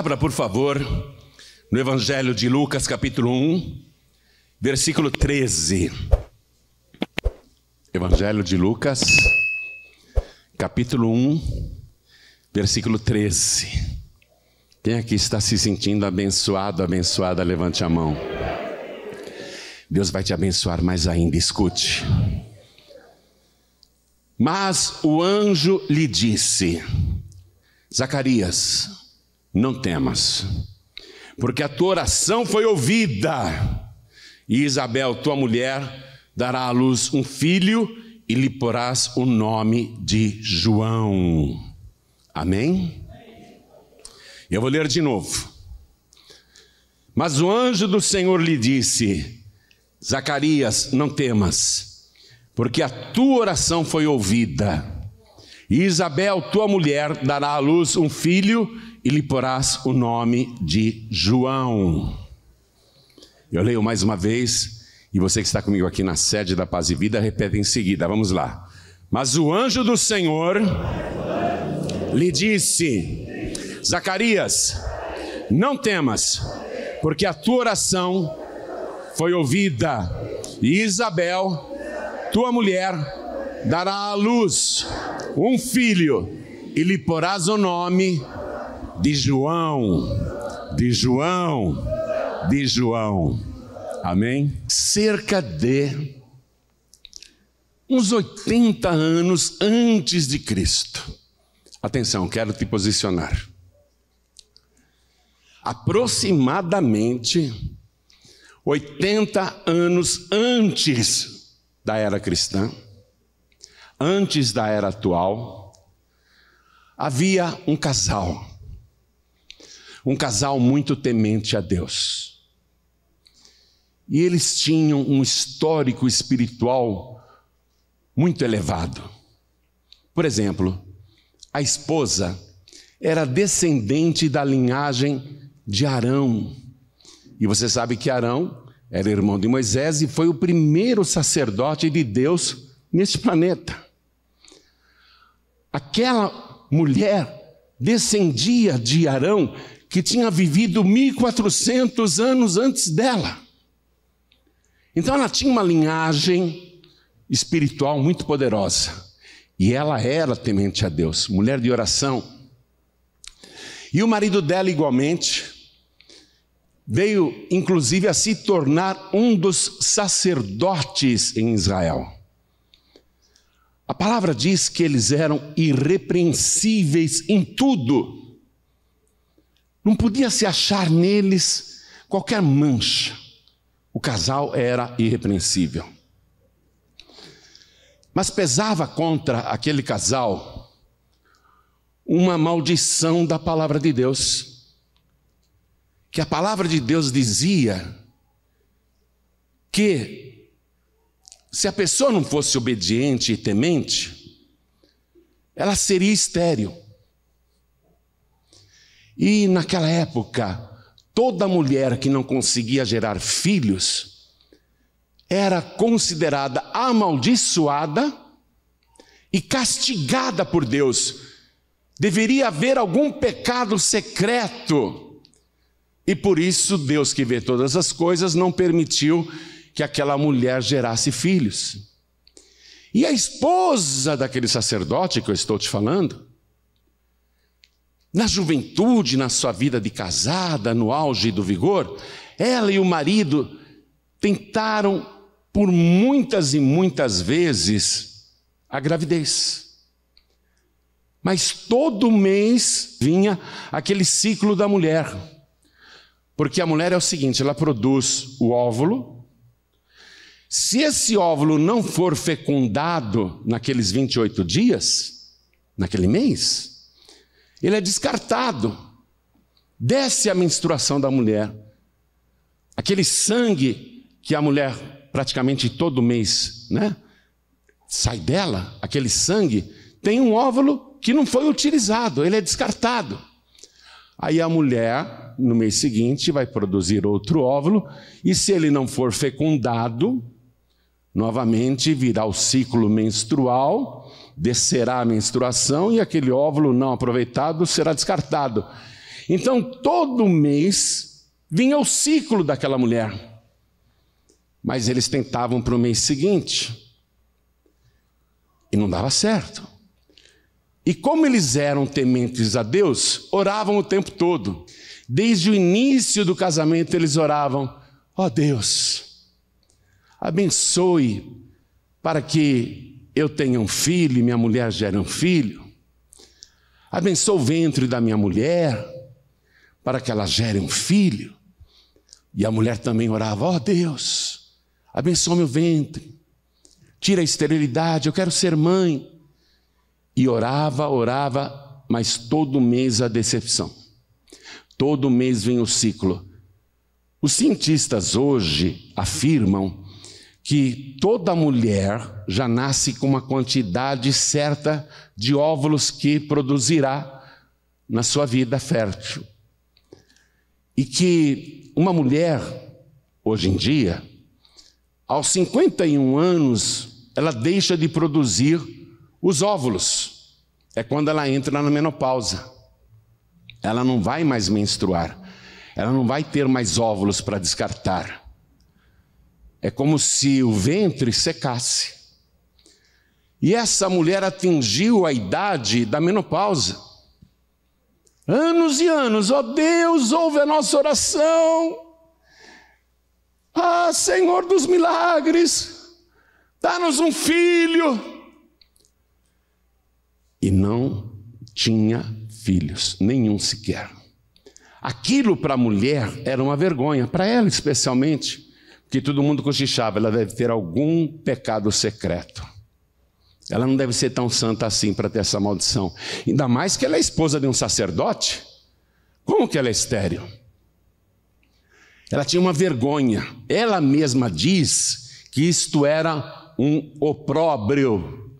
Abra, por favor, no Evangelho de Lucas, capítulo 1, versículo 13. Evangelho de Lucas, capítulo 1, versículo 13. Quem aqui está se sentindo abençoado, abençoada, levante a mão. Deus vai te abençoar mais ainda, escute. Mas o anjo lhe disse: Zacarias, não temas, porque a tua oração foi ouvida, e Isabel, tua mulher, dará à luz um filho e lhe porás o nome de João. Amém? Eu vou ler de novo. Mas o anjo do Senhor lhe disse: Zacarias, não temas, porque a tua oração foi ouvida. E Isabel, tua mulher, dará à luz um filho e lhe porás o nome de João. Eu leio mais uma vez, e você que está comigo aqui na sede da Paz e Vida, repete em seguida, vamos lá. Mas o anjo do Senhor lhe disse: Zacarias, não temas, porque a tua oração foi ouvida, e Isabel, tua mulher, dará à luz um filho, e lhe porás o nome de de João, de João, de João. Amém? Cerca de uns 80 anos antes de Cristo. Atenção, quero te posicionar. Aproximadamente 80 anos antes da era cristã, antes da era atual, havia um casal um casal muito temente a Deus. E eles tinham um histórico espiritual muito elevado. Por exemplo, a esposa era descendente da linhagem de Arão. E você sabe que Arão era irmão de Moisés e foi o primeiro sacerdote de Deus neste planeta. Aquela mulher descendia de Arão que tinha vivido 1.400 anos antes dela. Então ela tinha uma linhagem espiritual muito poderosa. E ela era temente a Deus, mulher de oração. E o marido dela, igualmente, veio inclusive a se tornar um dos sacerdotes em Israel. A palavra diz que eles eram irrepreensíveis em tudo. Não podia se achar neles qualquer mancha. O casal era irrepreensível. Mas pesava contra aquele casal uma maldição da palavra de Deus. Que a palavra de Deus dizia que se a pessoa não fosse obediente e temente, ela seria estéril. E naquela época, toda mulher que não conseguia gerar filhos era considerada amaldiçoada e castigada por Deus. Deveria haver algum pecado secreto. E por isso Deus, que vê todas as coisas, não permitiu que aquela mulher gerasse filhos. E a esposa daquele sacerdote que eu estou te falando, na juventude, na sua vida de casada, no auge do vigor, ela e o marido tentaram por muitas e muitas vezes a gravidez. Mas todo mês vinha aquele ciclo da mulher. Porque a mulher é o seguinte: ela produz o óvulo. Se esse óvulo não for fecundado naqueles 28 dias, naquele mês, ele é descartado. Desce a menstruação da mulher. Aquele sangue que a mulher praticamente todo mês, né? Sai dela, aquele sangue, tem um óvulo que não foi utilizado, ele é descartado. Aí a mulher, no mês seguinte, vai produzir outro óvulo, e se ele não for fecundado, Novamente virá o ciclo menstrual, descerá a menstruação e aquele óvulo não aproveitado será descartado. Então, todo mês vinha o ciclo daquela mulher. Mas eles tentavam para o mês seguinte. E não dava certo. E como eles eram tementes a Deus, oravam o tempo todo. Desde o início do casamento, eles oravam: Ó oh Deus, abençoe para que eu tenha um filho e minha mulher gere um filho. Abençoe o ventre da minha mulher para que ela gere um filho. E a mulher também orava: Ó oh, Deus, abençoe meu ventre, tira a esterilidade, eu quero ser mãe. E orava, orava, mas todo mês a decepção. Todo mês vem o ciclo. Os cientistas hoje afirmam que toda mulher já nasce com uma quantidade certa de óvulos que produzirá na sua vida fértil. E que uma mulher, hoje em dia, aos 51 anos, ela deixa de produzir os óvulos. É quando ela entra na menopausa. Ela não vai mais menstruar. Ela não vai ter mais óvulos para descartar é como se o ventre secasse. E essa mulher atingiu a idade da menopausa. Anos e anos, ó oh Deus, ouve a nossa oração. Ah, Senhor dos milagres, dá-nos um filho. E não tinha filhos, nenhum sequer. Aquilo para a mulher era uma vergonha, para ela especialmente que todo mundo cochichava, ela deve ter algum pecado secreto. Ela não deve ser tão santa assim para ter essa maldição. Ainda mais que ela é esposa de um sacerdote. Como que ela é estéreo? Ela tinha uma vergonha. Ela mesma diz que isto era um opróbrio.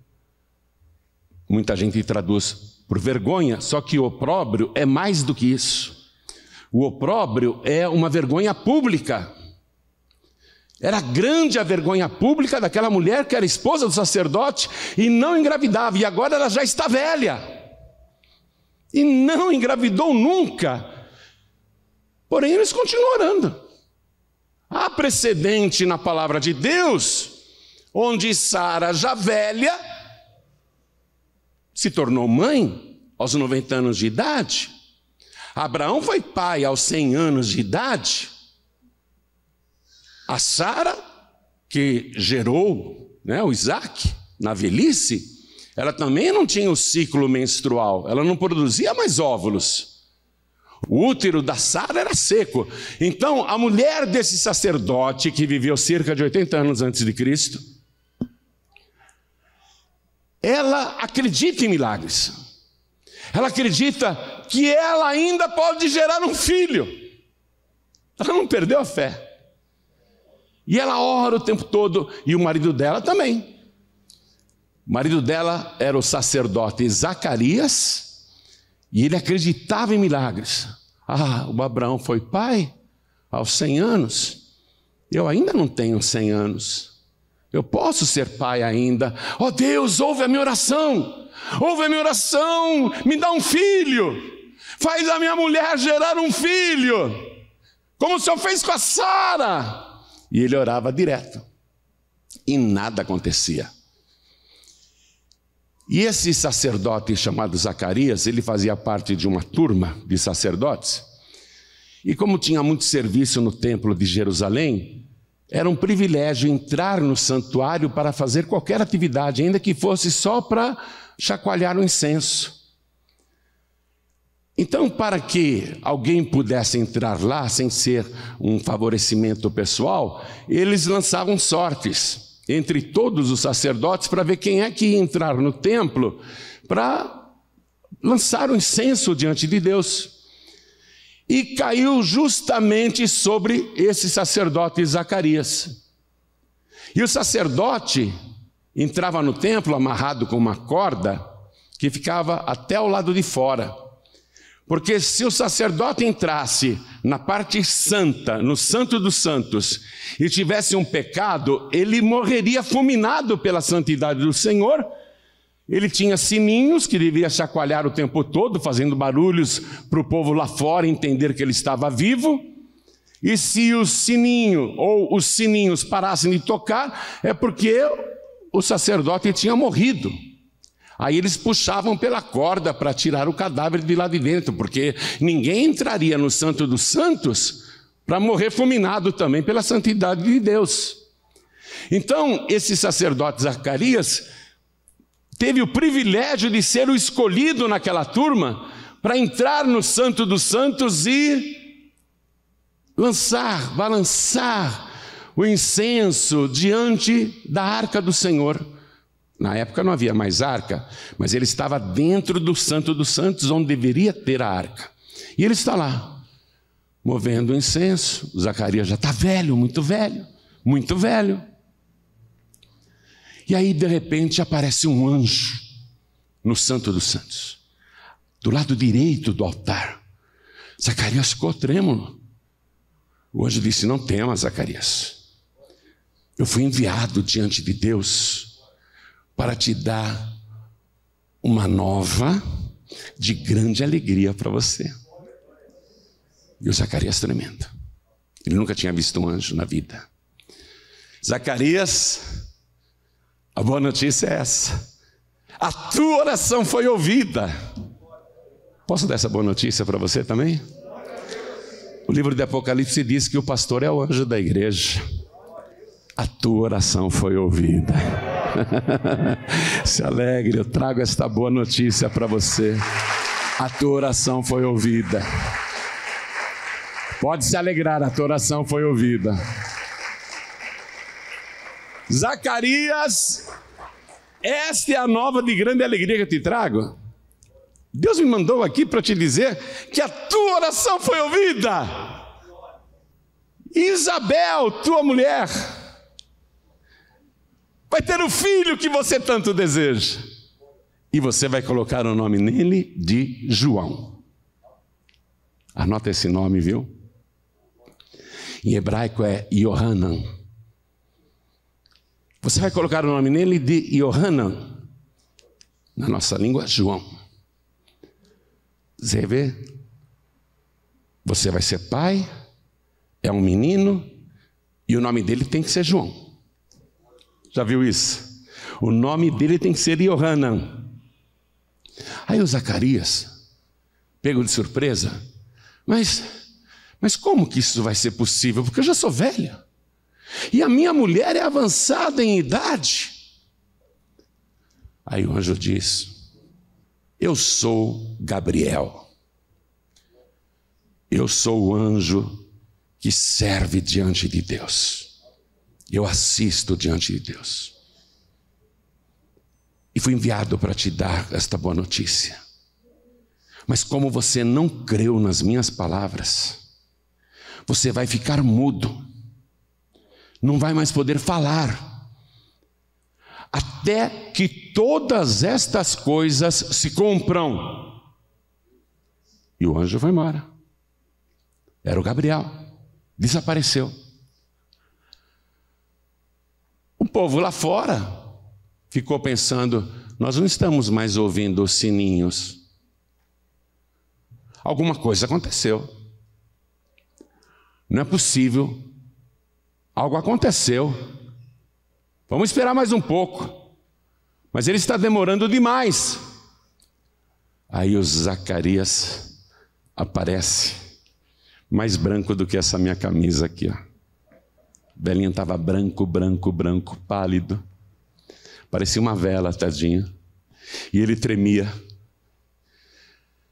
Muita gente traduz por vergonha, só que opróbrio é mais do que isso. O opróbrio é uma vergonha pública. Era grande a vergonha pública daquela mulher que era esposa do sacerdote e não engravidava, e agora ela já está velha. E não engravidou nunca. Porém, eles continuam orando. Há precedente na palavra de Deus, onde Sara, já velha, se tornou mãe aos 90 anos de idade. Abraão foi pai aos 100 anos de idade. A Sara, que gerou né, o Isaac na velhice, ela também não tinha o ciclo menstrual, ela não produzia mais óvulos. O útero da Sara era seco. Então, a mulher desse sacerdote, que viveu cerca de 80 anos antes de Cristo, ela acredita em milagres. Ela acredita que ela ainda pode gerar um filho. Ela não perdeu a fé. E ela ora o tempo todo, e o marido dela também. O marido dela era o sacerdote Zacarias, e ele acreditava em milagres. Ah, o Abraão foi pai aos 100 anos. Eu ainda não tenho 100 anos. Eu posso ser pai ainda. Oh Deus, ouve a minha oração. Ouve a minha oração. Me dá um filho. Faz a minha mulher gerar um filho. Como o Senhor fez com a Sara. E ele orava direto. E nada acontecia. E esse sacerdote chamado Zacarias, ele fazia parte de uma turma de sacerdotes. E como tinha muito serviço no templo de Jerusalém, era um privilégio entrar no santuário para fazer qualquer atividade, ainda que fosse só para chacoalhar o incenso. Então, para que alguém pudesse entrar lá sem ser um favorecimento pessoal, eles lançavam sortes entre todos os sacerdotes para ver quem é que ia entrar no templo para lançar o um incenso diante de Deus. E caiu justamente sobre esse sacerdote Zacarias. E o sacerdote entrava no templo amarrado com uma corda que ficava até o lado de fora. Porque se o sacerdote entrasse na parte santa, no Santo dos Santos, e tivesse um pecado, ele morreria fulminado pela santidade do Senhor. Ele tinha sininhos que devia chacoalhar o tempo todo, fazendo barulhos para o povo lá fora entender que ele estava vivo. E se o sininho ou os sininhos parassem de tocar, é porque o sacerdote tinha morrido. Aí eles puxavam pela corda para tirar o cadáver de lá de dentro, porque ninguém entraria no Santo dos Santos para morrer fulminado também pela santidade de Deus. Então, esse sacerdote Zacarias teve o privilégio de ser o escolhido naquela turma para entrar no Santo dos Santos e lançar, balançar o incenso diante da arca do Senhor. Na época não havia mais arca, mas ele estava dentro do Santo dos Santos, onde deveria ter a arca. E ele está lá, movendo o incenso. O Zacarias já está velho, muito velho, muito velho. E aí, de repente, aparece um anjo no Santo dos Santos, do lado direito do altar. Zacarias ficou trêmulo. O anjo disse: Não tema, Zacarias. Eu fui enviado diante de Deus para te dar uma nova de grande alegria para você. E o Zacarias tremendo. Ele nunca tinha visto um anjo na vida. Zacarias, a boa notícia é essa. A tua oração foi ouvida. Posso dar essa boa notícia para você também? O livro de Apocalipse diz que o pastor é o anjo da igreja. A tua oração foi ouvida. Se alegre, eu trago esta boa notícia para você. A tua oração foi ouvida. Pode se alegrar, a tua oração foi ouvida. Zacarias, esta é a nova de grande alegria que eu te trago. Deus me mandou aqui para te dizer que a tua oração foi ouvida. Isabel, tua mulher, Vai ter o filho que você tanto deseja. E você vai colocar o nome nele de João. Anota esse nome, viu? Em hebraico é Yohanan. Você vai colocar o nome nele de Yohanan. Na nossa língua, João. Você vê? Você vai ser pai, é um menino, e o nome dele tem que ser João. Já viu isso? O nome dele tem que ser Yohanan. Aí o Zacarias, pego de surpresa, mas, mas como que isso vai ser possível? Porque eu já sou velho. E a minha mulher é avançada em idade. Aí o anjo diz: Eu sou Gabriel. Eu sou o anjo que serve diante de Deus. Eu assisto diante de Deus. E fui enviado para te dar esta boa notícia. Mas como você não creu nas minhas palavras, você vai ficar mudo, não vai mais poder falar até que todas estas coisas se cumpram. E o anjo foi embora. Era o Gabriel. Desapareceu. povo lá fora ficou pensando: nós não estamos mais ouvindo os sininhos. Alguma coisa aconteceu. Não é possível. Algo aconteceu. Vamos esperar mais um pouco. Mas ele está demorando demais. Aí o Zacarias aparece, mais branco do que essa minha camisa aqui, ó. Belinha estava branco, branco, branco, pálido. Parecia uma vela, tadinha. E ele tremia.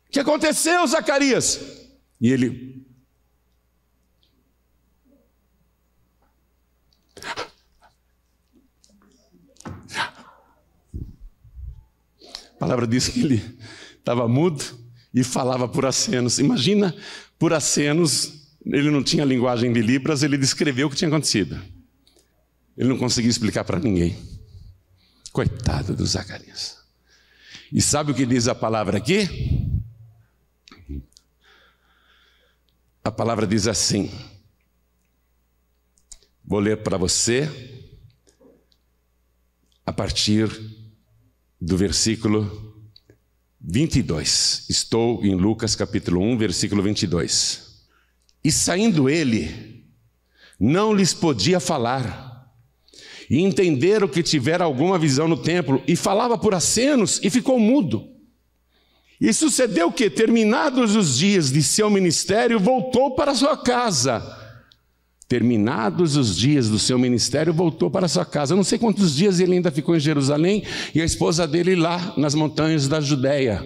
O que aconteceu, Zacarias? E ele. A palavra diz que ele estava mudo e falava por acenos. Imagina por acenos ele não tinha linguagem de Libras, ele descreveu o que tinha acontecido. Ele não conseguia explicar para ninguém. Coitado do Zacarias. E sabe o que diz a palavra aqui? A palavra diz assim. Vou ler para você a partir do versículo 22. Estou em Lucas capítulo 1, versículo 22. E saindo ele, não lhes podia falar. E entenderam que tivera alguma visão no templo, e falava por acenos, e ficou mudo. E sucedeu que, terminados os dias de seu ministério, voltou para sua casa. Terminados os dias do seu ministério, voltou para sua casa. Eu não sei quantos dias ele ainda ficou em Jerusalém e a esposa dele lá nas montanhas da Judéia.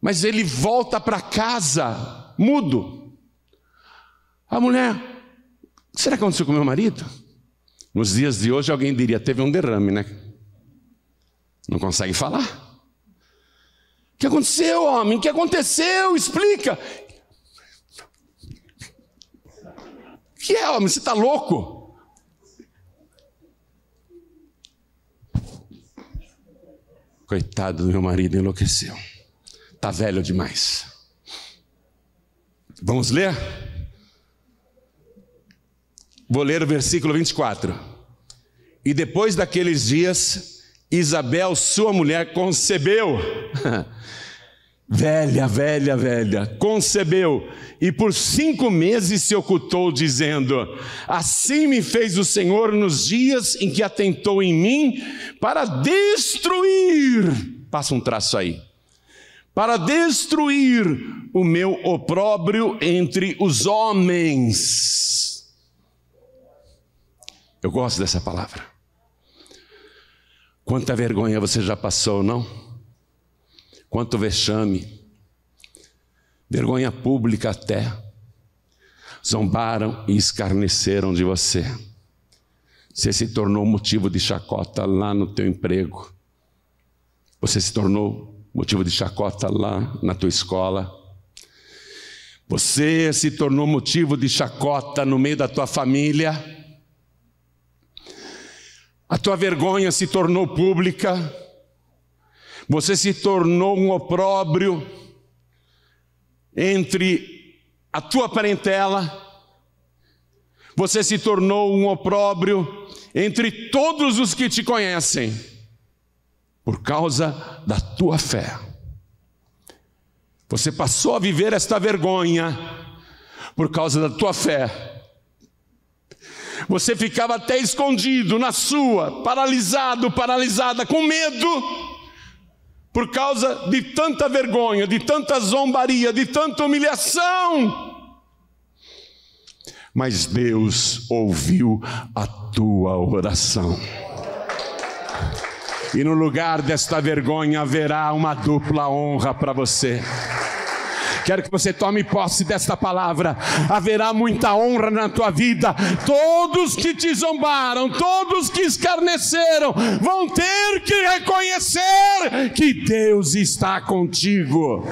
Mas ele volta para casa, mudo. A ah, mulher, será que aconteceu com meu marido? Nos dias de hoje alguém diria, teve um derrame, né? Não consegue falar. O que aconteceu, homem? O que aconteceu? Explica. O que é, homem? Você está louco? Coitado do meu marido, enlouqueceu. Está velho demais. Vamos ler? Vou ler o versículo 24. E depois daqueles dias, Isabel, sua mulher, concebeu. velha, velha, velha, concebeu e por cinco meses se ocultou, dizendo: Assim me fez o Senhor nos dias em que atentou em mim para destruir. Passa um traço aí. Para destruir o meu opróbrio entre os homens. Eu gosto dessa palavra. Quanta vergonha você já passou, não? Quanto vexame. Vergonha pública até. Zombaram e escarneceram de você. Você se tornou motivo de chacota lá no teu emprego. Você se tornou motivo de chacota lá na tua escola. Você se tornou motivo de chacota no meio da tua família. A tua vergonha se tornou pública, você se tornou um opróbrio entre a tua parentela, você se tornou um opróbrio entre todos os que te conhecem, por causa da tua fé. Você passou a viver esta vergonha por causa da tua fé você ficava até escondido na sua, paralisado, paralisada, com medo, por causa de tanta vergonha, de tanta zombaria, de tanta humilhação. Mas Deus ouviu a tua oração. E no lugar desta vergonha haverá uma dupla honra para você. Quero que você tome posse desta palavra. Haverá muita honra na tua vida. Todos que te zombaram, todos que escarneceram, vão ter que reconhecer que Deus está contigo.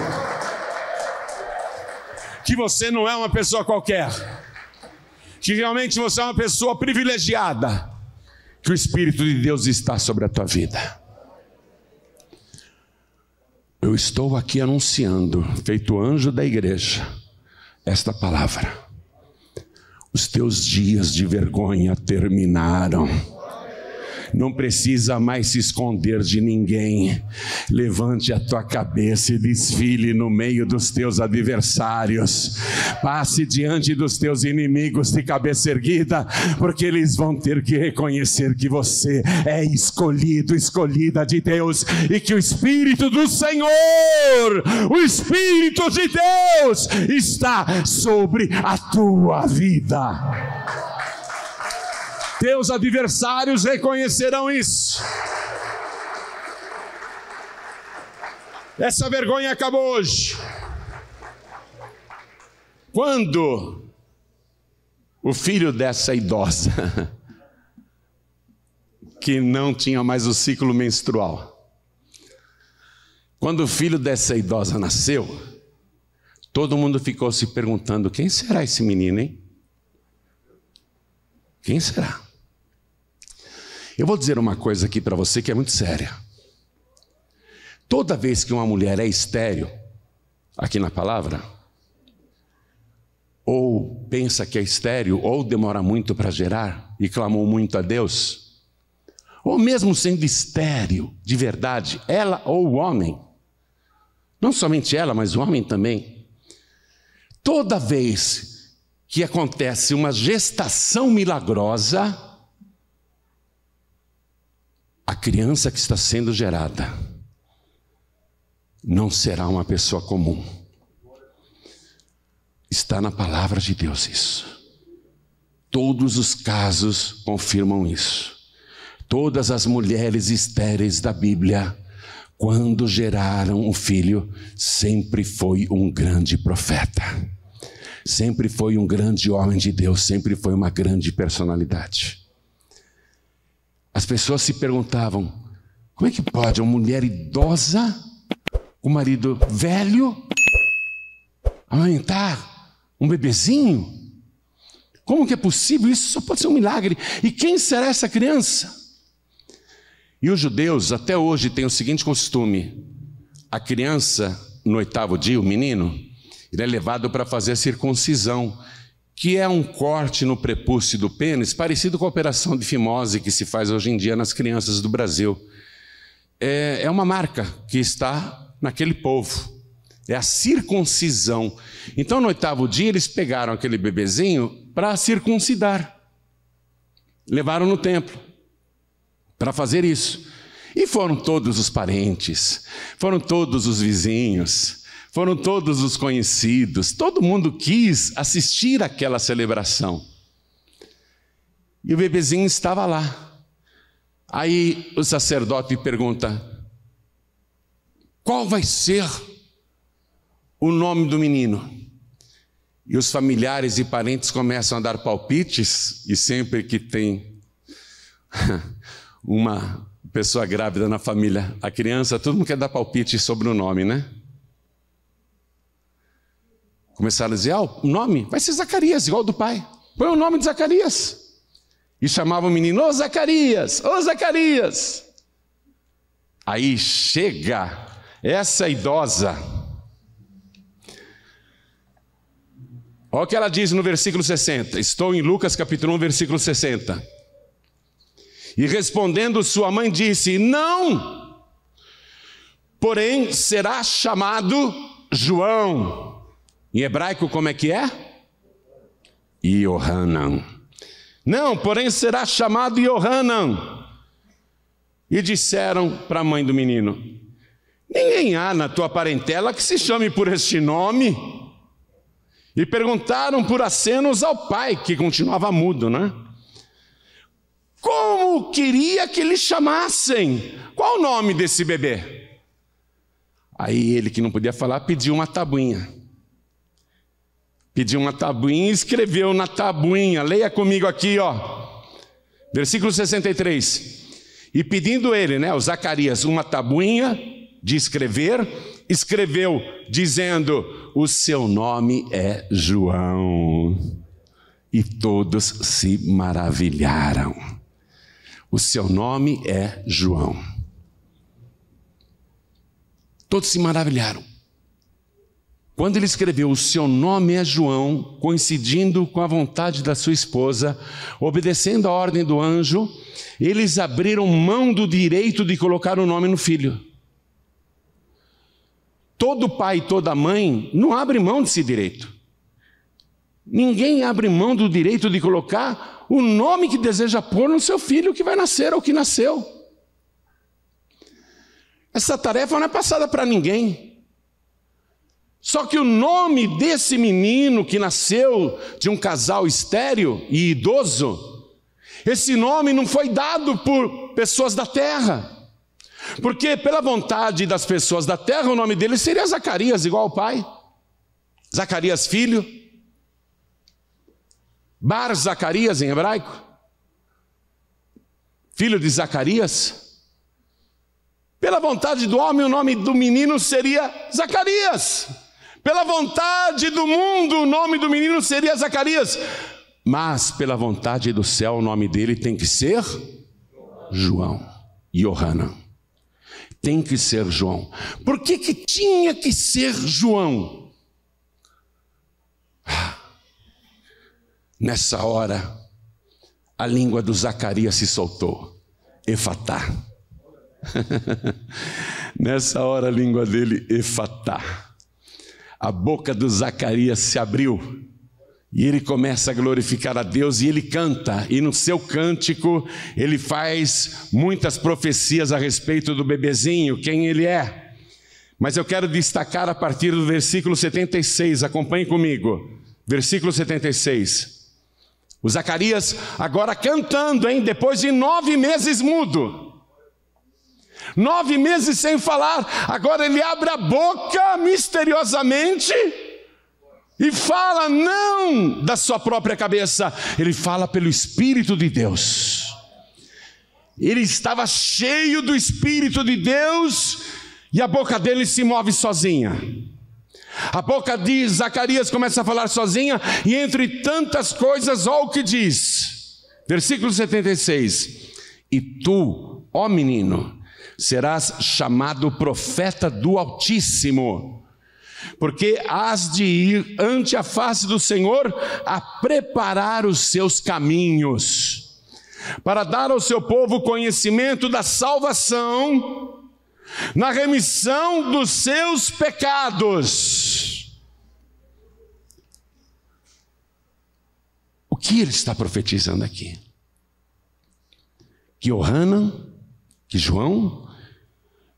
Que você não é uma pessoa qualquer. Que realmente você é uma pessoa privilegiada. Que o Espírito de Deus está sobre a tua vida. Eu estou aqui anunciando, feito anjo da igreja, esta palavra. Os teus dias de vergonha terminaram não precisa mais se esconder de ninguém. Levante a tua cabeça e desfile no meio dos teus adversários. Passe diante dos teus inimigos de cabeça erguida, porque eles vão ter que reconhecer que você é escolhido, escolhida de Deus e que o Espírito do Senhor, o Espírito de Deus, está sobre a tua vida teus adversários reconhecerão isso. Essa vergonha acabou hoje. Quando o filho dessa idosa, que não tinha mais o ciclo menstrual, quando o filho dessa idosa nasceu, todo mundo ficou se perguntando: quem será esse menino, hein? Quem será? Eu vou dizer uma coisa aqui para você que é muito séria. Toda vez que uma mulher é estéreo, aqui na palavra, ou pensa que é estéreo, ou demora muito para gerar e clamou muito a Deus, ou mesmo sendo estéreo de verdade, ela ou o homem, não somente ela, mas o homem também, toda vez que acontece uma gestação milagrosa, a criança que está sendo gerada não será uma pessoa comum. Está na palavra de Deus isso. Todos os casos confirmam isso. Todas as mulheres estéreis da Bíblia, quando geraram um filho, sempre foi um grande profeta. Sempre foi um grande homem de Deus, sempre foi uma grande personalidade. As pessoas se perguntavam: como é que pode uma mulher idosa, o um marido velho, amamentar um bebezinho? Como que é possível? Isso só pode ser um milagre. E quem será essa criança? E os judeus até hoje têm o seguinte costume: a criança, no oitavo dia, o menino, ele é levado para fazer a circuncisão que é um corte no prepúcio do pênis, parecido com a operação de fimose que se faz hoje em dia nas crianças do Brasil. É, é uma marca que está naquele povo. É a circuncisão. Então, no oitavo dia, eles pegaram aquele bebezinho para circuncidar. Levaram no templo para fazer isso. E foram todos os parentes, foram todos os vizinhos, foram todos os conhecidos, todo mundo quis assistir àquela celebração. E o bebezinho estava lá. Aí o sacerdote pergunta: qual vai ser o nome do menino? E os familiares e parentes começam a dar palpites, e sempre que tem uma pessoa grávida na família, a criança, todo mundo quer dar palpite sobre o nome, né? Começaram a dizer: Ah, o nome vai ser Zacarias, igual do pai. Põe o nome de Zacarias. E chamavam o menino: Ô oh, Zacarias, ô oh, Zacarias. Aí chega essa idosa. Olha o que ela diz no versículo 60. Estou em Lucas capítulo 1, versículo 60. E respondendo sua mãe disse: Não, porém será chamado João. Em hebraico, como é que é? Yohanan. Não, porém será chamado Yohanan. E disseram para a mãe do menino: Ninguém há na tua parentela que se chame por este nome. E perguntaram por acenos ao pai, que continuava mudo, né? Como queria que lhe chamassem? Qual o nome desse bebê? Aí ele, que não podia falar, pediu uma tabuinha. Pediu uma tabuinha e escreveu na tabuinha. Leia comigo aqui, ó. Versículo 63. E pedindo ele, né, o Zacarias, uma tabuinha de escrever, escreveu dizendo: O seu nome é João. E todos se maravilharam. O seu nome é João. Todos se maravilharam. Quando ele escreveu o seu nome é João, coincidindo com a vontade da sua esposa, obedecendo a ordem do anjo, eles abriram mão do direito de colocar o nome no filho. Todo pai e toda mãe não abre mão desse direito. Ninguém abre mão do direito de colocar o nome que deseja pôr no seu filho que vai nascer ou que nasceu. Essa tarefa não é passada para ninguém. Só que o nome desse menino que nasceu de um casal estéril e idoso, esse nome não foi dado por pessoas da terra. Porque, pela vontade das pessoas da terra, o nome dele seria Zacarias, igual ao pai. Zacarias, filho. Bar Zacarias em hebraico. Filho de Zacarias. Pela vontade do homem, o nome do menino seria Zacarias. Pela vontade do mundo, o nome do menino seria Zacarias, mas pela vontade do céu, o nome dele tem que ser João, Johanna. Tem que ser João. Por que, que tinha que ser João? Nessa hora, a língua do Zacarias se soltou. Efatá. Nessa hora a língua dele efatá a boca do Zacarias se abriu. E ele começa a glorificar a Deus e ele canta, e no seu cântico ele faz muitas profecias a respeito do bebezinho, quem ele é. Mas eu quero destacar a partir do versículo 76, acompanhe comigo. Versículo 76. O Zacarias agora cantando, hein? Depois de nove meses mudo nove meses sem falar, agora ele abre a boca misteriosamente e fala não da sua própria cabeça, ele fala pelo Espírito de Deus. Ele estava cheio do Espírito de Deus e a boca dele se move sozinha. A boca de Zacarias começa a falar sozinha e entre tantas coisas, olha o que diz. Versículo 76. E tu, ó menino, serás chamado profeta do Altíssimo, porque has de ir ante a face do Senhor a preparar os seus caminhos, para dar ao seu povo conhecimento da salvação, na remissão dos seus pecados. O que ele está profetizando aqui? Que Ohanan, que João,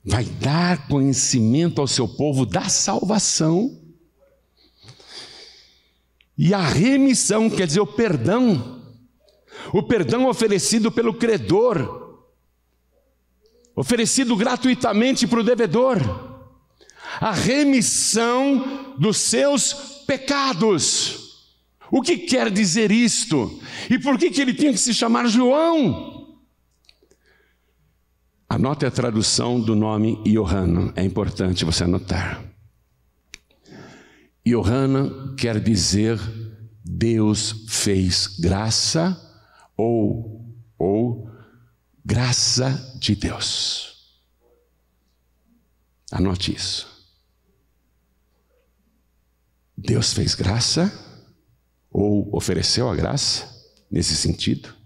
vai dar conhecimento ao seu povo da salvação e a remissão, quer dizer, o perdão, o perdão oferecido pelo credor, oferecido gratuitamente para o devedor, a remissão dos seus pecados. O que quer dizer isto? E por que, que ele tinha que se chamar João? Anote a tradução do nome Johanna, é importante você anotar. Johanna quer dizer Deus fez graça ou ou graça de Deus. Anote isso. Deus fez graça ou ofereceu a graça nesse sentido?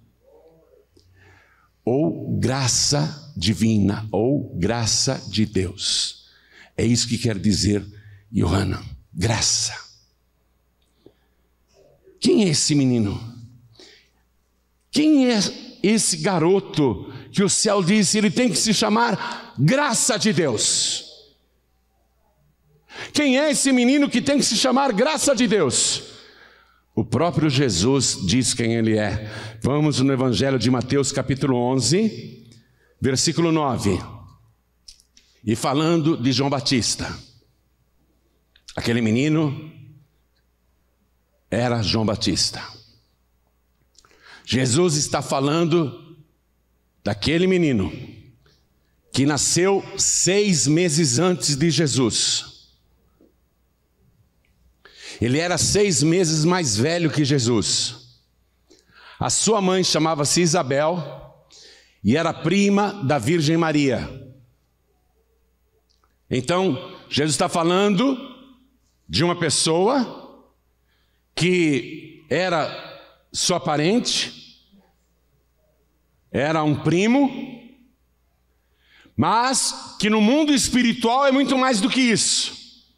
ou graça divina, ou graça de Deus. É isso que quer dizer Johanna, graça. Quem é esse menino? Quem é esse garoto que o céu disse ele tem que se chamar graça de Deus? Quem é esse menino que tem que se chamar graça de Deus? O próprio Jesus diz quem ele é. Vamos no Evangelho de Mateus, capítulo 11, versículo 9. E falando de João Batista. Aquele menino era João Batista. Jesus está falando daquele menino que nasceu seis meses antes de Jesus. Ele era seis meses mais velho que Jesus. A sua mãe chamava-se Isabel e era prima da Virgem Maria. Então, Jesus está falando de uma pessoa que era sua parente, era um primo, mas que no mundo espiritual é muito mais do que isso.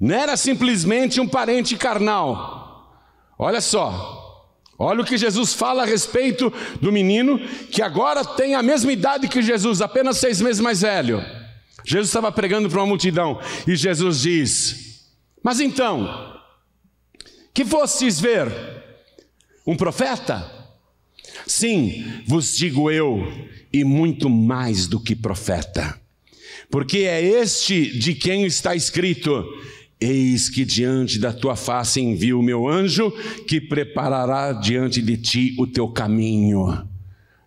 Não era simplesmente um parente carnal. Olha só, Olha o que Jesus fala a respeito do menino que agora tem a mesma idade que Jesus, apenas seis meses mais velho. Jesus estava pregando para uma multidão e Jesus diz: Mas então, que fostes ver? Um profeta? Sim, vos digo eu, e muito mais do que profeta, porque é este de quem está escrito: Eis que diante da tua face envio o meu anjo, que preparará diante de ti o teu caminho.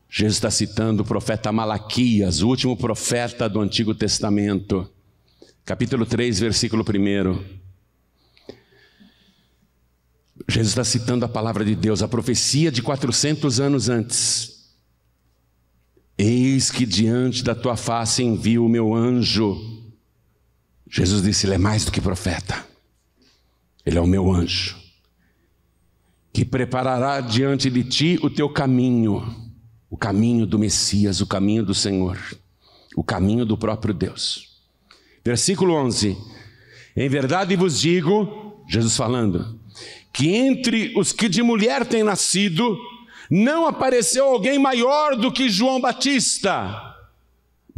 Jesus está citando o profeta Malaquias, o último profeta do Antigo Testamento, capítulo 3, versículo 1. Jesus está citando a palavra de Deus, a profecia de 400 anos antes. Eis que diante da tua face envio o meu anjo, Jesus disse: Ele é mais do que profeta, ele é o meu anjo, que preparará diante de ti o teu caminho, o caminho do Messias, o caminho do Senhor, o caminho do próprio Deus. Versículo 11: Em verdade vos digo, Jesus falando, que entre os que de mulher têm nascido, não apareceu alguém maior do que João Batista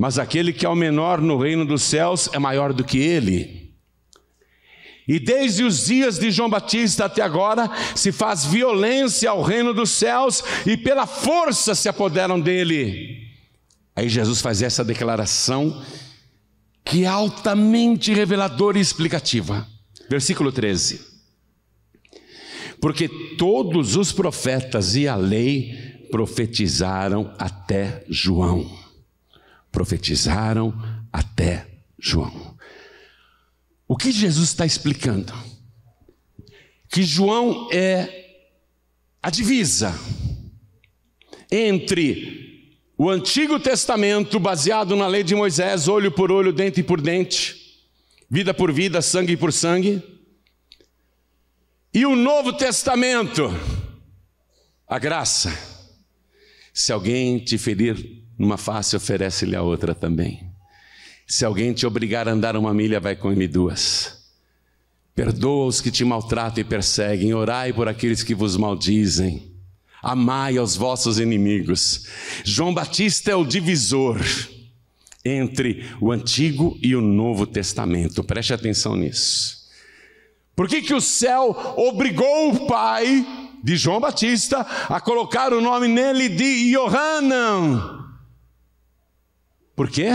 mas aquele que é o menor no reino dos céus é maior do que ele. E desde os dias de João Batista até agora, se faz violência ao reino dos céus e pela força se apoderam dele. Aí Jesus faz essa declaração que é altamente reveladora e explicativa. Versículo 13. Porque todos os profetas e a lei profetizaram até João profetizaram até João. O que Jesus está explicando? Que João é a divisa entre o Antigo Testamento, baseado na lei de Moisés, olho por olho, dente por dente, vida por vida, sangue por sangue, e o Novo Testamento, a graça. Se alguém te ferir numa face oferece-lhe a outra também. Se alguém te obrigar a andar uma milha, vai com ele duas. Perdoa os que te maltratam e perseguem, orai por aqueles que vos maldizem, amai aos vossos inimigos. João Batista é o divisor entre o Antigo e o Novo Testamento, preste atenção nisso. Por que, que o céu obrigou o pai de João Batista a colocar o nome nele de Johanan? Por quê?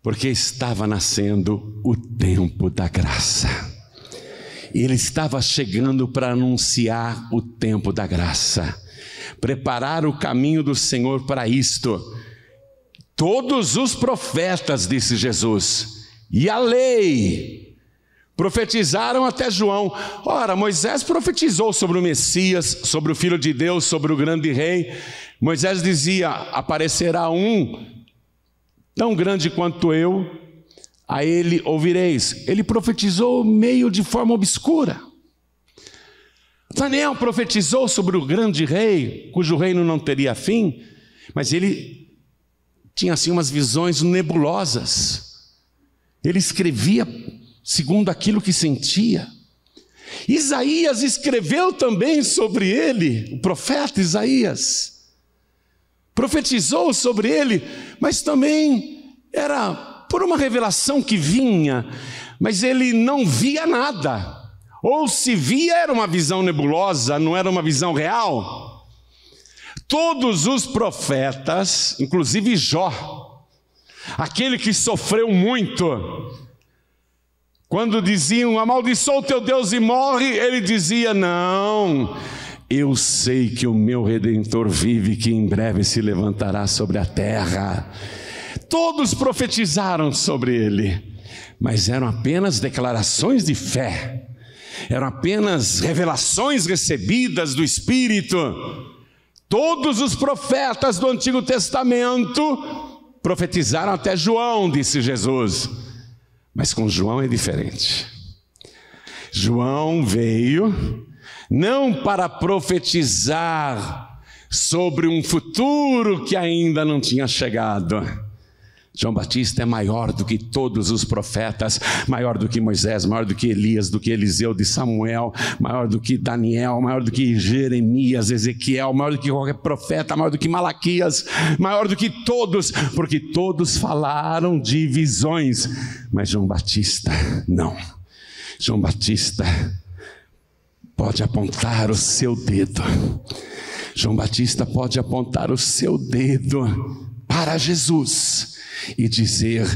Porque estava nascendo o tempo da graça. Ele estava chegando para anunciar o tempo da graça, preparar o caminho do Senhor para isto. Todos os profetas, disse Jesus, e a lei, Profetizaram até João. Ora, Moisés profetizou sobre o Messias, sobre o Filho de Deus, sobre o grande rei. Moisés dizia: aparecerá um tão grande quanto eu, a ele ouvireis. Ele profetizou meio de forma obscura. Daniel profetizou sobre o grande rei, cujo reino não teria fim, mas ele tinha assim umas visões nebulosas. Ele escrevia segundo aquilo que sentia. Isaías escreveu também sobre ele, o profeta Isaías. Profetizou sobre ele mas também era por uma revelação que vinha, mas ele não via nada. Ou se via, era uma visão nebulosa, não era uma visão real. Todos os profetas, inclusive Jó, aquele que sofreu muito, quando diziam amaldiçoa o teu Deus e morre, ele dizia: Não, eu sei que o meu redentor vive, que em breve se levantará sobre a terra. Todos profetizaram sobre ele, mas eram apenas declarações de fé, eram apenas revelações recebidas do Espírito. Todos os profetas do Antigo Testamento profetizaram até João, disse Jesus. Mas com João é diferente. João veio não para profetizar sobre um futuro que ainda não tinha chegado. João Batista é maior do que todos os profetas, maior do que Moisés, maior do que Elias, do que Eliseu, de Samuel, maior do que Daniel, maior do que Jeremias, Ezequiel, maior do que qualquer profeta, maior do que Malaquias, maior do que todos, porque todos falaram de visões, mas João Batista não. João Batista pode apontar o seu dedo. João Batista pode apontar o seu dedo para Jesus e dizer: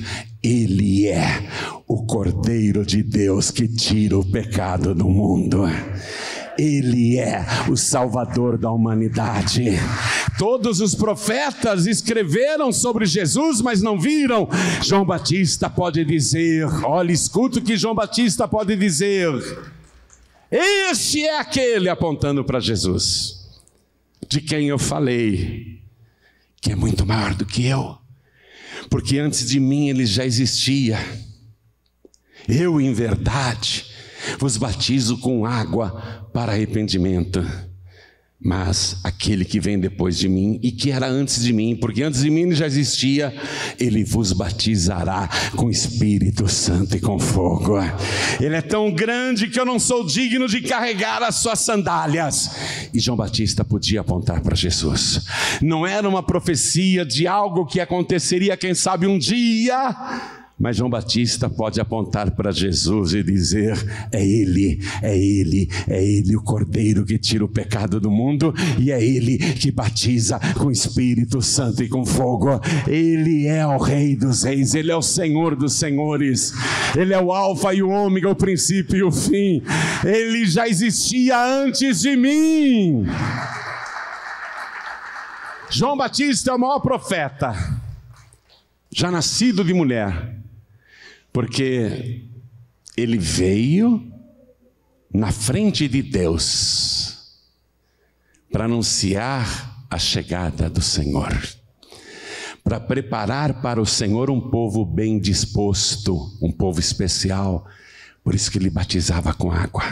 Ele é o Cordeiro de Deus que tira o pecado do mundo. Ele é o Salvador da humanidade. Todos os profetas escreveram sobre Jesus, mas não viram. João Batista pode dizer: olha, escuta o que João Batista pode dizer. Esse é aquele apontando para Jesus, de quem eu falei, que é muito maior do que eu, porque antes de mim ele já existia. Eu, em verdade, vos batizo com água para arrependimento mas aquele que vem depois de mim e que era antes de mim, porque antes de mim ele já existia, ele vos batizará com Espírito Santo e com fogo. Ele é tão grande que eu não sou digno de carregar as suas sandálias. E João Batista podia apontar para Jesus. Não era uma profecia de algo que aconteceria, quem sabe um dia mas João Batista pode apontar para Jesus e dizer: É Ele, é Ele, é Ele o Cordeiro que tira o pecado do mundo, e é Ele que batiza com Espírito Santo e com fogo. Ele é o Rei dos Reis, Ele é o Senhor dos Senhores, Ele é o Alfa e o Ômega, o princípio e o fim. Ele já existia antes de mim. João Batista é o maior profeta, já nascido de mulher porque ele veio na frente de Deus para anunciar a chegada do Senhor, para preparar para o Senhor um povo bem disposto, um povo especial. Por isso que ele batizava com água.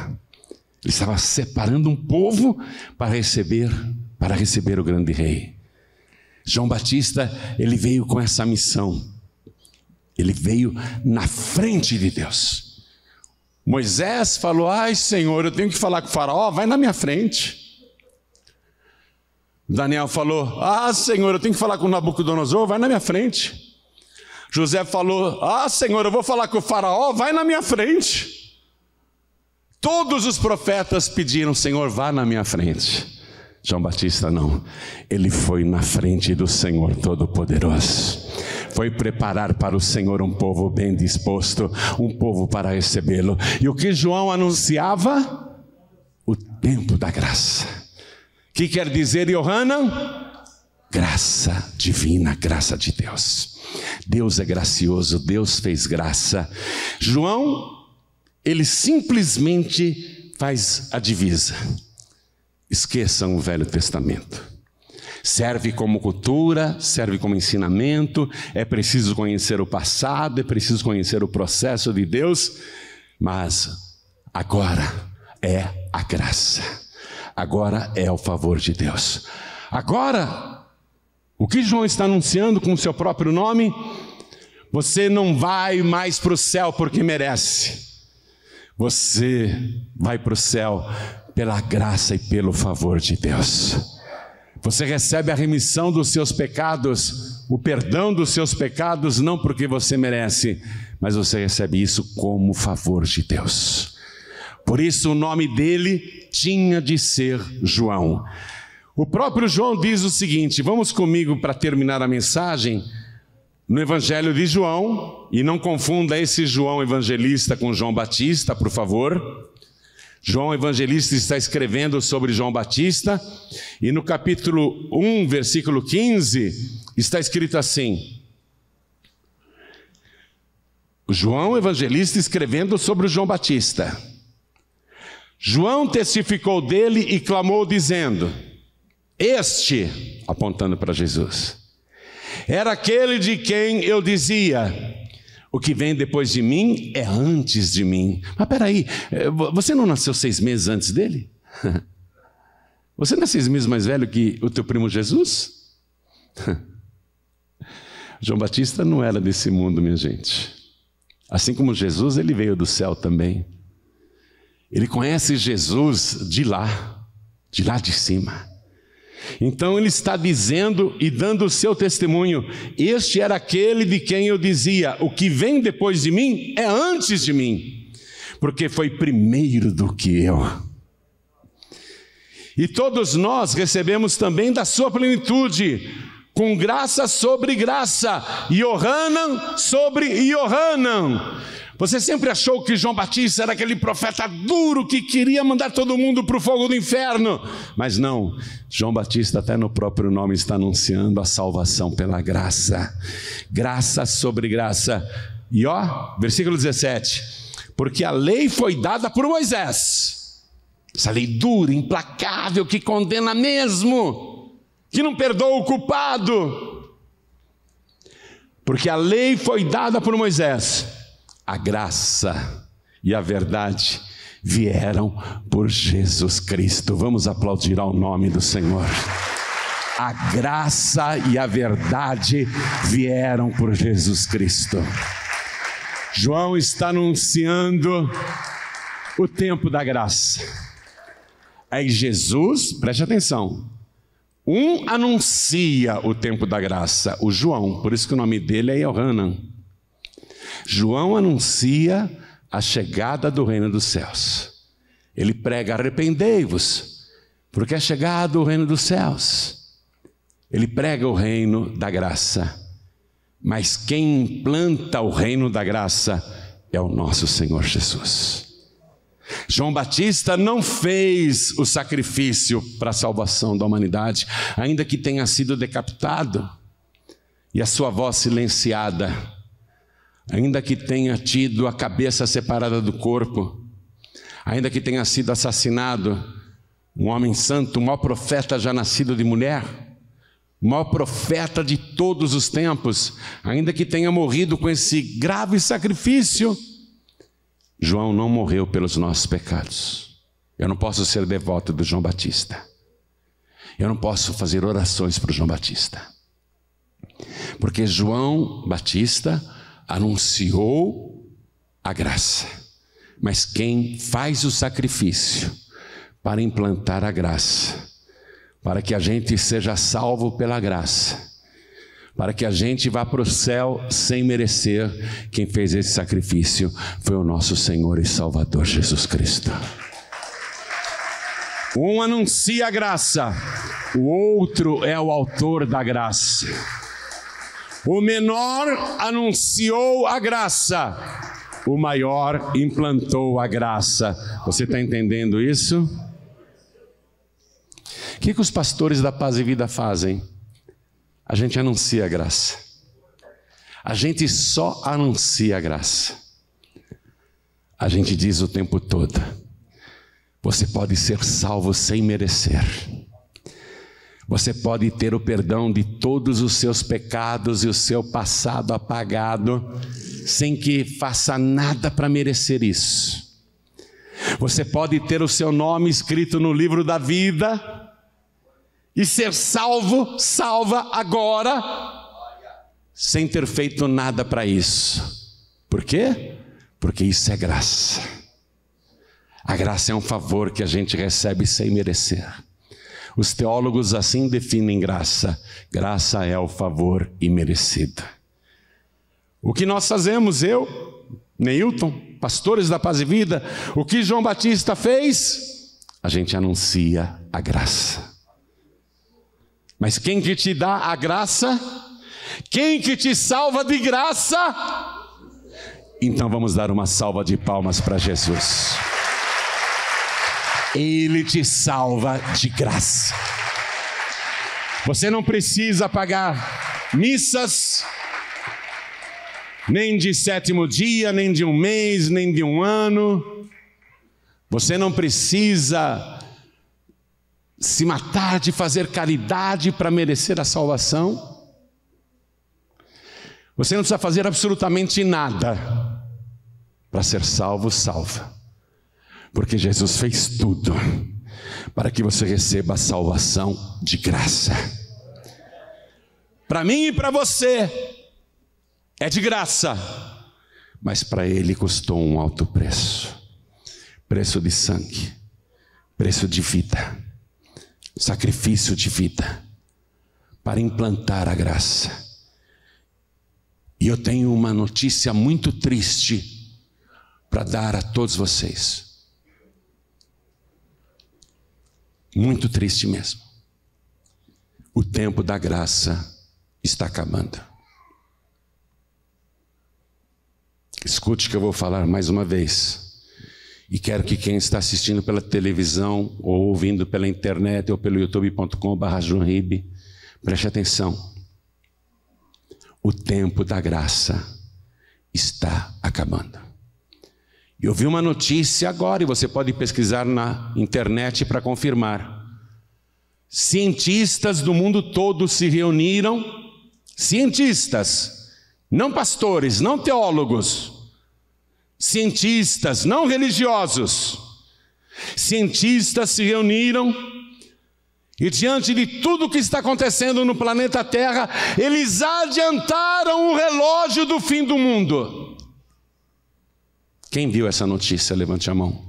Ele estava separando um povo para receber, para receber o grande rei. João Batista, ele veio com essa missão ele veio na frente de Deus. Moisés falou: Ai, Senhor, eu tenho que falar com o Faraó, vai na minha frente. Daniel falou: Ah, Senhor, eu tenho que falar com Nabucodonosor, vai na minha frente. José falou: Ah, Senhor, eu vou falar com o Faraó, vai na minha frente. Todos os profetas pediram: Senhor, vá na minha frente. João Batista não, ele foi na frente do Senhor Todo-Poderoso foi preparar para o Senhor um povo bem disposto, um povo para recebê-lo. E o que João anunciava? O tempo da graça. Que quer dizer, Johanna? Graça divina, graça de Deus. Deus é gracioso, Deus fez graça. João, ele simplesmente faz a divisa. Esqueçam o Velho Testamento. Serve como cultura, serve como ensinamento, é preciso conhecer o passado, é preciso conhecer o processo de Deus, mas agora é a graça, agora é o favor de Deus. Agora, o que João está anunciando com o seu próprio nome? Você não vai mais para o céu porque merece. Você vai para o céu pela graça e pelo favor de Deus. Você recebe a remissão dos seus pecados, o perdão dos seus pecados, não porque você merece, mas você recebe isso como favor de Deus. Por isso o nome dele tinha de ser João. O próprio João diz o seguinte: vamos comigo para terminar a mensagem no Evangelho de João, e não confunda esse João evangelista com João Batista, por favor. João Evangelista está escrevendo sobre João Batista, e no capítulo 1, versículo 15, está escrito assim: João Evangelista escrevendo sobre João Batista. João testificou dele e clamou, dizendo: Este, apontando para Jesus, era aquele de quem eu dizia: o que vem depois de mim é antes de mim. Mas peraí, eh, você não nasceu seis meses antes dele? Você não é seis meses mais velho que o teu primo Jesus? João Batista não era desse mundo, minha gente. Assim como Jesus, ele veio do céu também. Ele conhece Jesus de lá, de lá de cima. Então ele está dizendo e dando o seu testemunho: Este era aquele de quem eu dizia: O que vem depois de mim é antes de mim, porque foi primeiro do que eu. E todos nós recebemos também da sua plenitude, com graça sobre graça, Yohanan sobre Yohanan. Você sempre achou que João Batista era aquele profeta duro que queria mandar todo mundo para o fogo do inferno. Mas não, João Batista, até no próprio nome, está anunciando a salvação pela graça. Graça sobre graça. E ó, versículo 17: Porque a lei foi dada por Moisés, essa lei dura, implacável, que condena mesmo, que não perdoa o culpado. Porque a lei foi dada por Moisés a graça e a verdade vieram por Jesus Cristo. Vamos aplaudir ao nome do Senhor. A graça e a verdade vieram por Jesus Cristo. João está anunciando o tempo da graça. Aí Jesus, preste atenção, um anuncia o tempo da graça, o João, por isso que o nome dele é Yohanan João anuncia a chegada do reino dos céus. Ele prega: arrependei-vos, porque é chegado o reino dos céus. Ele prega o reino da graça. Mas quem implanta o reino da graça é o nosso Senhor Jesus. João Batista não fez o sacrifício para a salvação da humanidade, ainda que tenha sido decapitado e a sua voz silenciada ainda que tenha tido a cabeça separada do corpo, ainda que tenha sido assassinado, um homem santo, o maior profeta já nascido de mulher, o maior profeta de todos os tempos, ainda que tenha morrido com esse grave sacrifício, João não morreu pelos nossos pecados. Eu não posso ser devoto do João Batista. Eu não posso fazer orações para o João Batista. Porque João Batista anunciou a graça. Mas quem faz o sacrifício para implantar a graça, para que a gente seja salvo pela graça, para que a gente vá para o céu sem merecer, quem fez esse sacrifício foi o nosso Senhor e Salvador Jesus Cristo. Um anuncia a graça, o outro é o autor da graça. O menor anunciou a graça, o maior implantou a graça. Você está entendendo isso? O que, que os pastores da paz e vida fazem? A gente anuncia a graça. A gente só anuncia a graça. A gente diz o tempo todo: você pode ser salvo sem merecer. Você pode ter o perdão de todos os seus pecados e o seu passado apagado, sem que faça nada para merecer isso. Você pode ter o seu nome escrito no livro da vida e ser salvo, salva agora, sem ter feito nada para isso. Por quê? Porque isso é graça. A graça é um favor que a gente recebe sem merecer. Os teólogos assim definem graça: graça é o favor imerecido. O que nós fazemos, eu, Neilton, pastores da paz e vida, o que João Batista fez? A gente anuncia a graça. Mas quem que te dá a graça? Quem que te salva de graça? Então vamos dar uma salva de palmas para Jesus. Ele te salva de graça. Você não precisa pagar missas, nem de sétimo dia, nem de um mês, nem de um ano. Você não precisa se matar de fazer caridade para merecer a salvação. Você não precisa fazer absolutamente nada para ser salvo, salva. Porque Jesus fez tudo para que você receba a salvação de graça. Para mim e para você é de graça, mas para ele custou um alto preço preço de sangue, preço de vida, sacrifício de vida, para implantar a graça. E eu tenho uma notícia muito triste para dar a todos vocês. Muito triste mesmo. O tempo da graça está acabando. Escute que eu vou falar mais uma vez. E quero que quem está assistindo pela televisão ou ouvindo pela internet ou pelo youtube.com.br preste atenção. O tempo da graça está acabando. Eu vi uma notícia agora, e você pode pesquisar na internet para confirmar. Cientistas do mundo todo se reuniram, cientistas, não pastores, não teólogos, cientistas, não religiosos. Cientistas se reuniram e diante de tudo o que está acontecendo no planeta Terra, eles adiantaram o relógio do fim do mundo. Quem viu essa notícia? Levante a mão.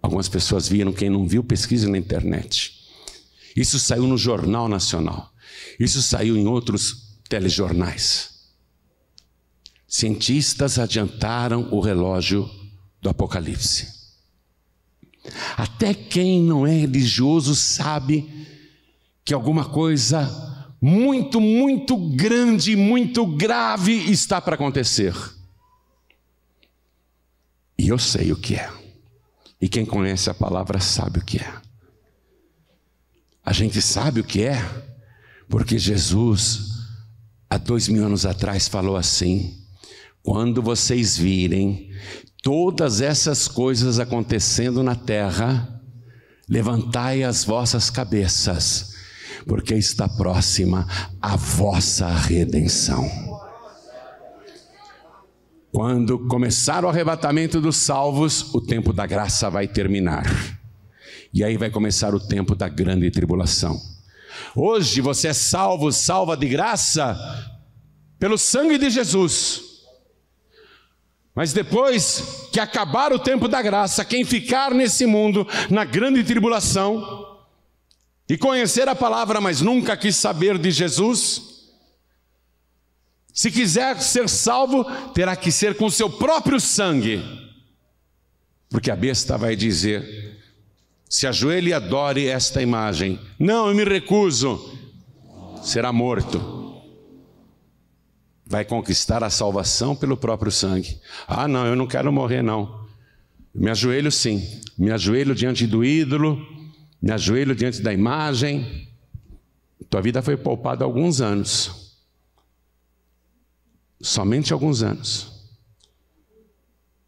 Algumas pessoas viram, quem não viu, pesquise na internet. Isso saiu no Jornal Nacional. Isso saiu em outros telejornais. Cientistas adiantaram o relógio do Apocalipse. Até quem não é religioso sabe que alguma coisa muito, muito grande, muito grave está para acontecer. E eu sei o que é. E quem conhece a palavra sabe o que é. A gente sabe o que é, porque Jesus, há dois mil anos atrás, falou assim: quando vocês virem todas essas coisas acontecendo na terra, levantai as vossas cabeças, porque está próxima a vossa redenção. Quando começar o arrebatamento dos salvos, o tempo da graça vai terminar. E aí vai começar o tempo da grande tribulação. Hoje você é salvo, salva de graça, pelo sangue de Jesus. Mas depois que acabar o tempo da graça, quem ficar nesse mundo, na grande tribulação, e conhecer a palavra, mas nunca quis saber de Jesus, se quiser ser salvo, terá que ser com seu próprio sangue. Porque a besta vai dizer: se ajoelhe e adore esta imagem. Não, eu me recuso. Será morto. Vai conquistar a salvação pelo próprio sangue. Ah, não, eu não quero morrer, não. Me ajoelho sim. Me ajoelho diante do ídolo, me ajoelho diante da imagem. Tua vida foi poupada há alguns anos somente alguns anos.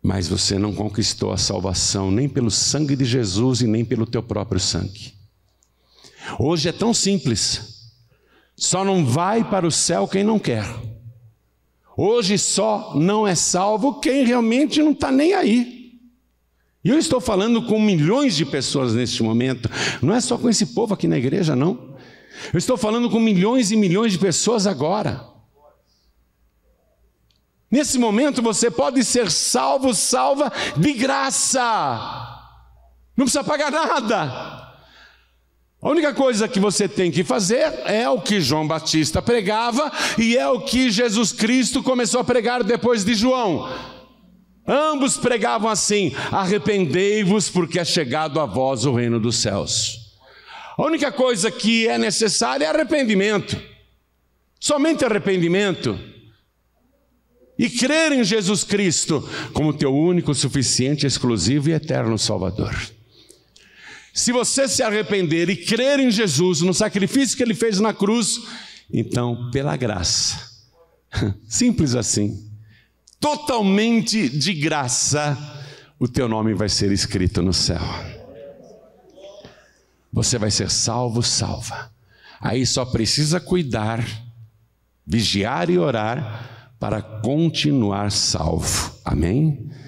Mas você não conquistou a salvação nem pelo sangue de Jesus e nem pelo teu próprio sangue. Hoje é tão simples. Só não vai para o céu quem não quer. Hoje só não é salvo quem realmente não está nem aí. E eu estou falando com milhões de pessoas neste momento, não é só com esse povo aqui na igreja, não. Eu estou falando com milhões e milhões de pessoas agora. Nesse momento você pode ser salvo, salva de graça. Não precisa pagar nada. A única coisa que você tem que fazer é o que João Batista pregava e é o que Jesus Cristo começou a pregar depois de João. Ambos pregavam assim: arrependei-vos, porque é chegado a vós o reino dos céus. A única coisa que é necessária é arrependimento. Somente arrependimento e crer em Jesus Cristo como teu único, suficiente, exclusivo e eterno Salvador. Se você se arrepender e crer em Jesus, no sacrifício que ele fez na cruz, então, pela graça, simples assim, totalmente de graça, o teu nome vai ser escrito no céu. Você vai ser salvo, salva. Aí só precisa cuidar, vigiar e orar para continuar salvo. Amém?